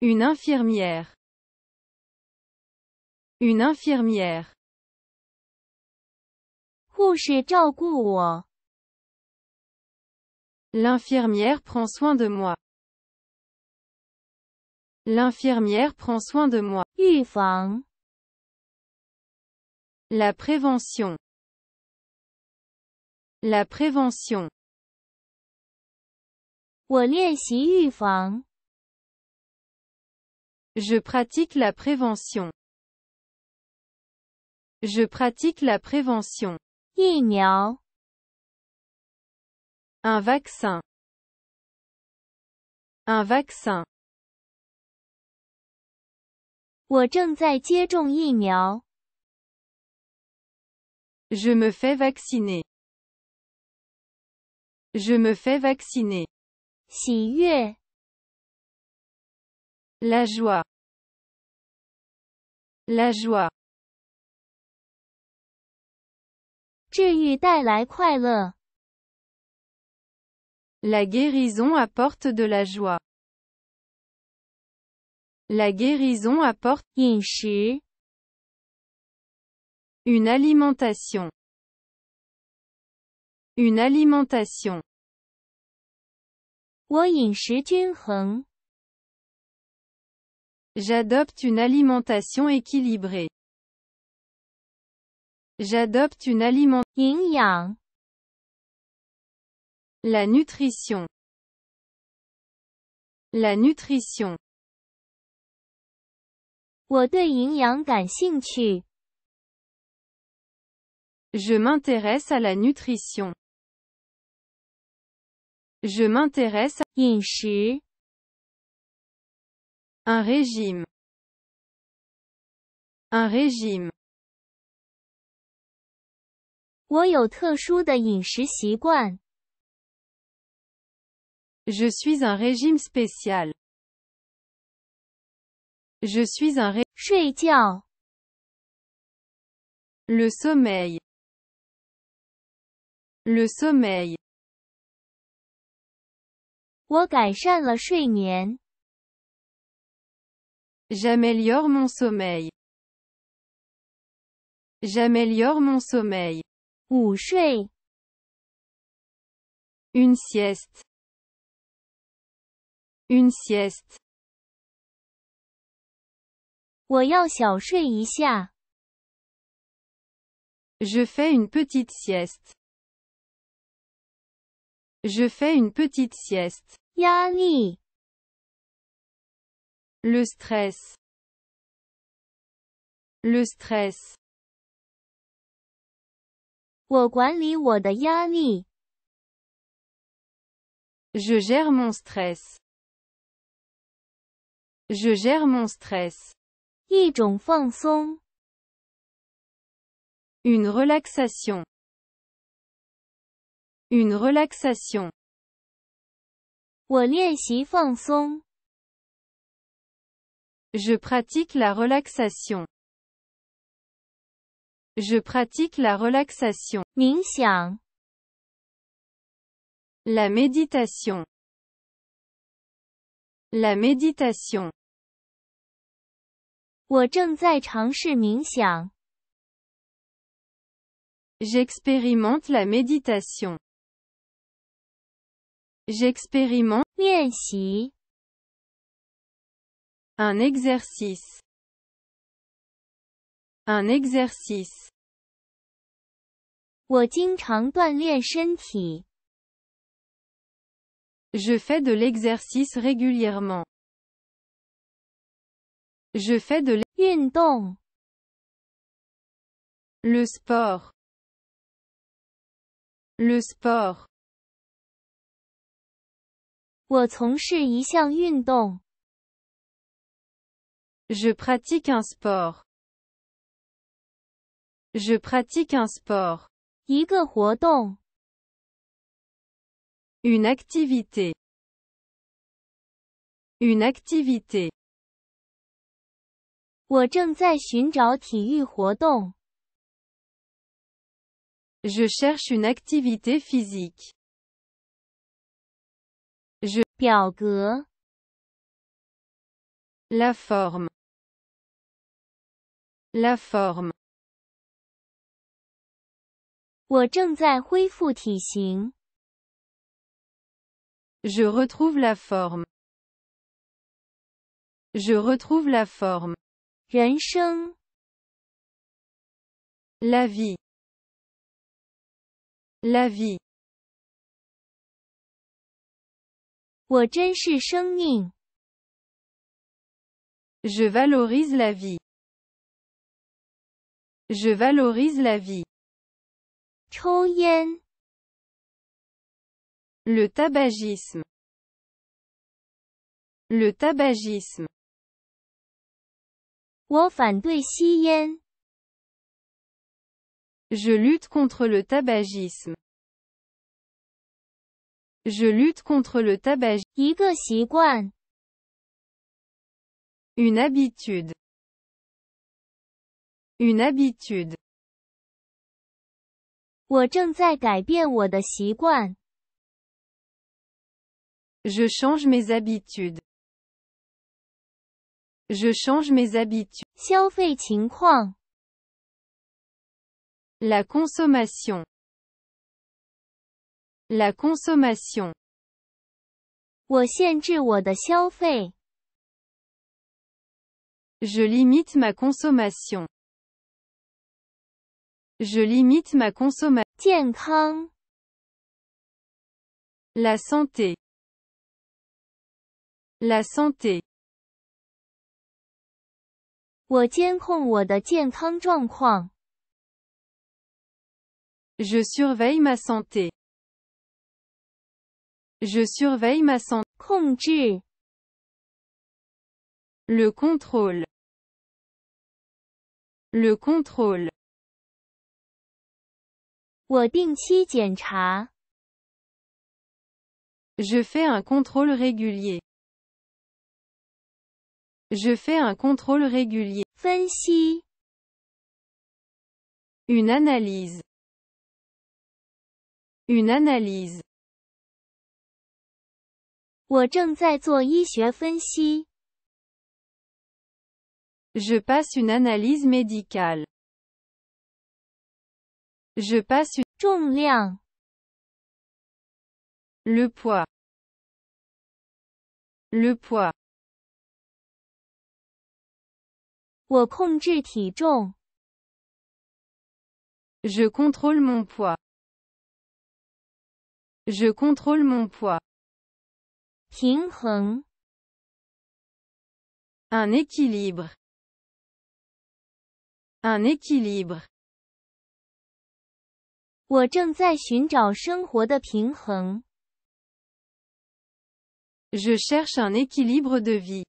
Une infirmière. Une infirmière. L'infirmière prend soin de moi. L'infirmière prend soin de moi. La prévention. La prévention. Je pratique la prévention. Je pratique la prévention. Un vaccin. Un vaccin. Je me fais vacciner. Je me fais vacciner. La joie, la joie. La guérison apporte de la joie, la guérison apporte une alimentation, une alimentation J'adopte une alimentation équilibrée. J'adopte une alimentation. La nutrition. La nutrition. Je m'intéresse à la nutrition. Je m'intéresse à Un régime. Un régime. Je suis un régime spécial. Je suis un ré... Le sommeil. Le sommeil j'améliore mon sommeil. J'améliore mon sommeil. une sieste. Une sieste. Je fais une petite sieste. Je fais une petite sieste. Yanni. Le stress. Le stress. Je gère mon stress. Je gère mon stress. Une relaxation. Une relaxation. Je pratique la relaxation. Je pratique la relaxation. La méditation. La méditation. J'expérimente la méditation. J'expérimente un exercice. Un exercice. Je fais de l'exercice régulièrement. Je fais de l'exercice. Le sport. Le sport. Je pratique un sport. Je pratique un sport. Une activité. Une activité. Je cherche une activité physique. Je 表格 La forme La forme Je retrouve la forme Je retrouve la forme La vie La vie Je valorise la vie. Je valorise la vie. Le tabagisme. Le tabagisme. Je lutte contre le tabagisme. Je lutte contre le tabagisme. Une habitude. Une habitude. Je change mes habitudes. Je change mes habitudes. La consommation. La consommation. Je limite ma consommation. Je limite ma consommation. La santé. La santé. Je surveille ma santé. Je surveille ma santé. Le contrôle. Le contrôle. Je fais un contrôle régulier. Je fais un contrôle régulier. Une analyse. Une analyse. Je passe une analyse médicale. Je passe une le poids le poids je contrôle mon poids je contrôle mon poids un équilibre. Un équilibre. Je cherche un équilibre de vie.